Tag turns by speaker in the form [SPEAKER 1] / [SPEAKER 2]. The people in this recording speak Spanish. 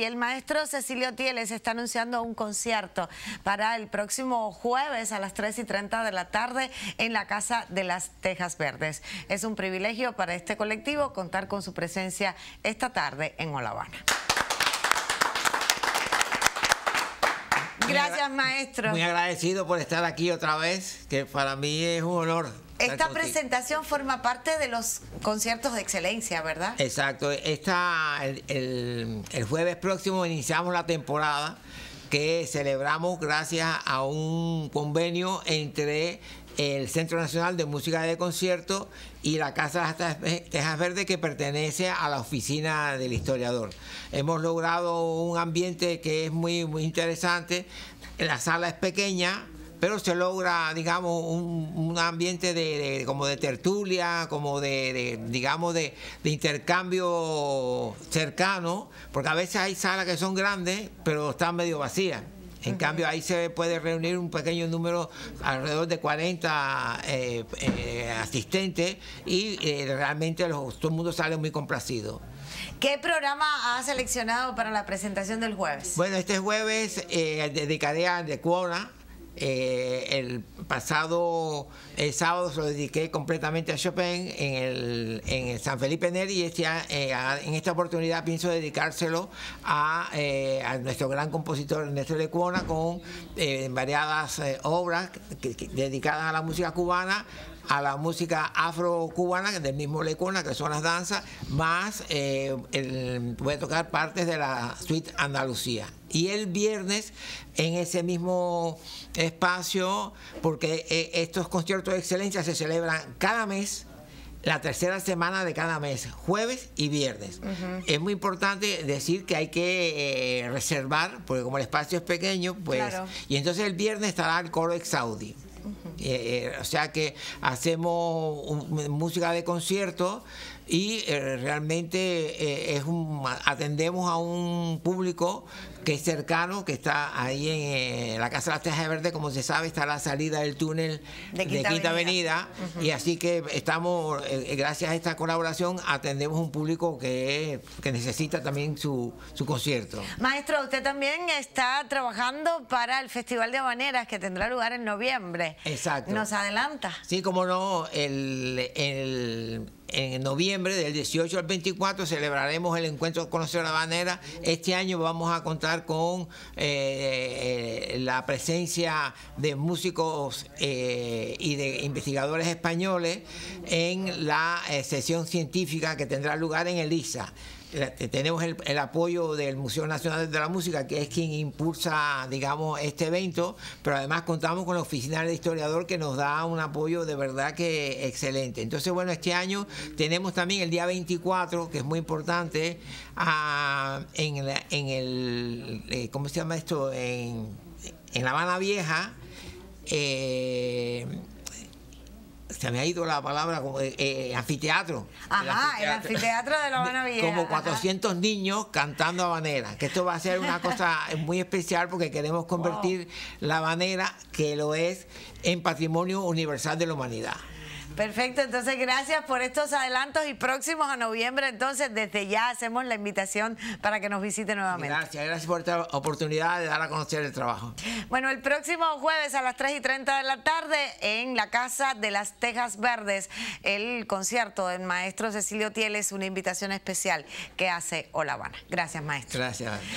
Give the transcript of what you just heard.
[SPEAKER 1] Y el maestro Cecilio Tieles está anunciando un concierto para el próximo jueves a las 3 y 30 de la tarde en la Casa de las Tejas Verdes. Es un privilegio para este colectivo contar con su presencia esta tarde en Olavana. Gracias, maestro. Muy agradecido por
[SPEAKER 2] estar aquí otra vez, que para mí es un honor. Esta
[SPEAKER 1] presentación forma parte de los conciertos de excelencia, ¿verdad?
[SPEAKER 2] Exacto. Esta, el, el, el jueves próximo iniciamos la temporada que celebramos gracias a un convenio entre el Centro Nacional de Música de Concierto y la Casa de Tejas Verdes, que pertenece a la oficina del historiador. Hemos logrado un ambiente que es muy, muy interesante. La sala es pequeña, pero se logra, digamos, un, ambiente de, como de tertulia, como de, digamos, de, intercambio cercano, porque a veces hay salas que son grandes, pero están medio vacías. En cambio, ahí se puede reunir un pequeño número, alrededor de 40 eh, eh, asistentes, y eh, realmente todo el mundo sale muy complacido.
[SPEAKER 1] ¿Qué programa ha seleccionado para la presentación del jueves?
[SPEAKER 2] Bueno, este jueves dedicaré a Cuora, eh, el pasado sábado se lo dediqué completamente a Chopin en el, San Felipe Neri y este eh, en esta oportunidad pienso dedicárselo eh, a, nuestro gran compositor Ernesto Lecuona con variadas obras dedicadas a la música cubana a la música afro-cubana, del mismo Lecona, que son las danzas, más eh, voy a tocar partes de la suite Andalucía. Y el viernes, en ese mismo espacio, porque eh, estos conciertos de excelencia se celebran cada mes, la tercera semana de cada mes, jueves y viernes. Es muy importante decir que hay que eh, reservar, porque como el espacio es pequeño, pues... Y entonces el viernes estará el coro Exaudi. Eh, eh, o sea que hacemos música de concierto y eh, realmente eh, es atendemos a un público que es cercano, que está ahí en eh, la Casa de las Tejas de Verde, como se sabe, está la salida del túnel de Quinta, Avenida. Y así que estamos, gracias a esta colaboración, atendemos un público que, necesita también su, concierto.
[SPEAKER 1] Maestro, usted también está trabajando para el Festival de Habaneras, que tendrá lugar en noviembre. Exacto. ¿Nos adelanta?
[SPEAKER 2] Sí, como no, el en noviembre, del 18 al 24, celebraremos el encuentro Conocer La Banera. Este año vamos a contar con eh, eh, la presencia de músicos eh, y de investigadores españoles en la sesión científica que tendrá lugar en ELISA. Eh, tenemos el, apoyo del Museo Nacional de la Música, que es quien impulsa, digamos, este evento, pero además contamos con la Oficina del Historiador que nos da un apoyo de verdad que excelente. Entonces, bueno, este año tenemos también el día 24, que es muy importante, en, el, eh, ¿cómo se llama esto? En, La Habana Vieja. Eh, se me ha ido la palabra, como eh, eh, anfiteatro. Ajá, el anfiteatro, de La Habana Vieja. Como 400 niños cantando a habanera, que esto va a ser una cosa muy especial porque queremos convertir la habanera, que lo es, en patrimonio universal de la humanidad.
[SPEAKER 1] Perfecto, entonces gracias por estos adelantos y próximos a noviembre, entonces desde ya hacemos la invitación para que nos visite nuevamente.
[SPEAKER 2] Gracias, gracias por esta oportunidad de dar a conocer el trabajo.
[SPEAKER 1] Bueno, el próximo jueves a las 3 y 30 de la tarde en la Casa de las Tejas Verdes, el concierto del maestro Cecilio Tieles, una invitación especial que hace Hola Habana. Gracias, maestro. Gracias.